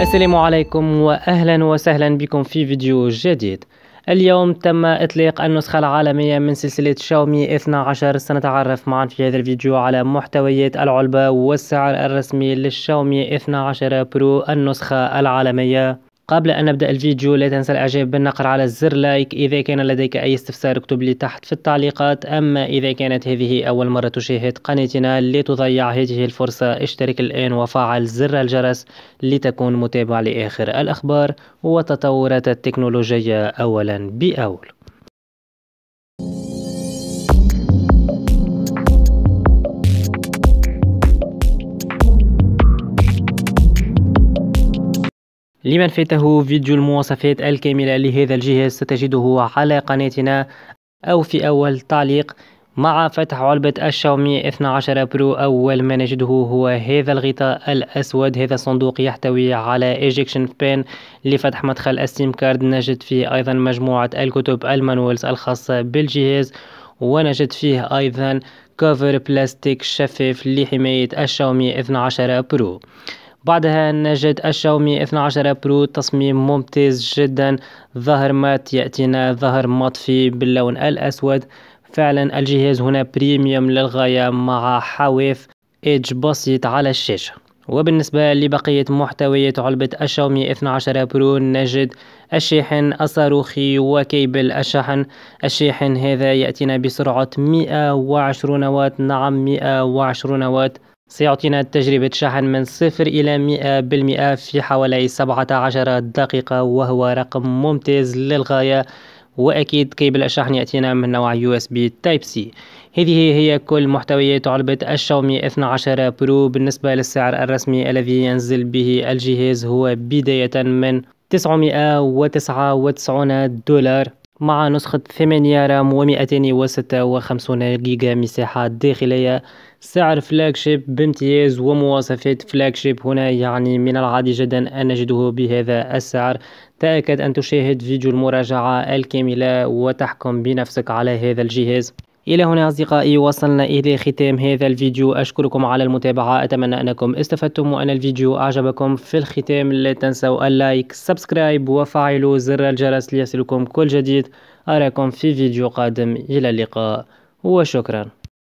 السلام عليكم واهلا وسهلا بكم في فيديو جديد اليوم تم إطلاق النسخة العالمية من سلسلة شاومي 12 سنتعرف معا في هذا الفيديو على محتويات العلبة والسعر الرسمي للشاومي 12 برو النسخة العالمية قبل أن نبدأ الفيديو لا تنسى الإعجاب بالنقر على الزر لايك إذا كان لديك أي استفسار اكتب لي تحت في التعليقات أما إذا كانت هذه أول مرة تشاهد قناتنا لا تضيع هذه الفرصة اشترك الآن وفعل زر الجرس لتكون متابع لآخر الأخبار وتطورات التكنولوجيا أولا بأول لمن فاته فيديو المواصفات الكاملة لهذا الجهاز ستجده على قناتنا أو في أول تعليق مع فتح علبة الشاومي 12 برو أول ما نجده هو هذا الغطاء الأسود هذا الصندوق يحتوي على ايجكشن بين لفتح مدخل السيم كارد نجد فيه أيضا مجموعة الكتب المانوالز الخاصة بالجهاز ونجد فيه أيضا كوفر بلاستيك شفاف لحماية الشاومي 12 برو بعدها نجد الشاومي 12 برو تصميم ممتاز جدا ظهر مات يأتينا ظهر مطفي باللون الأسود فعلا الجهاز هنا بريميوم للغاية مع حواف إيدج بسيط على الشاشة وبالنسبة لبقية محتويات علبة الشاومي 12 برو نجد الشاحن الصاروخي وكيبل الشحن الشاحن هذا يأتينا بسرعة 120 واط نعم 120 واط سيعطينا تجربة شحن من صفر إلى مئة بالمئة في حوالي سبعة عشر دقيقة وهو رقم ممتاز للغاية وأكيد كيبل الشحن يأتينا من نوع USB Type C هذه هي كل محتويات علبة الشاومي 12 برو بالنسبة للسعر الرسمي الذي ينزل به الجهاز هو بداية من 999 دولار مع نسخة 8 رام و 256 جيجا مساحة داخلية سعر فلاكشيب بامتياز ومواصفات فلاكشيب هنا يعني من العادي جدا أن نجده بهذا السعر تأكد أن تشاهد فيديو المراجعة الكاملة وتحكم بنفسك على هذا الجهاز إلى هنا أصدقائي وصلنا إلى ختام هذا الفيديو أشكركم على المتابعة أتمنى أنكم استفدتم وأن الفيديو أعجبكم في الختام لا تنسوا اللايك سبسكرايب وفعلوا زر الجرس ليصلكم كل جديد أراكم في فيديو قادم إلى اللقاء وشكرا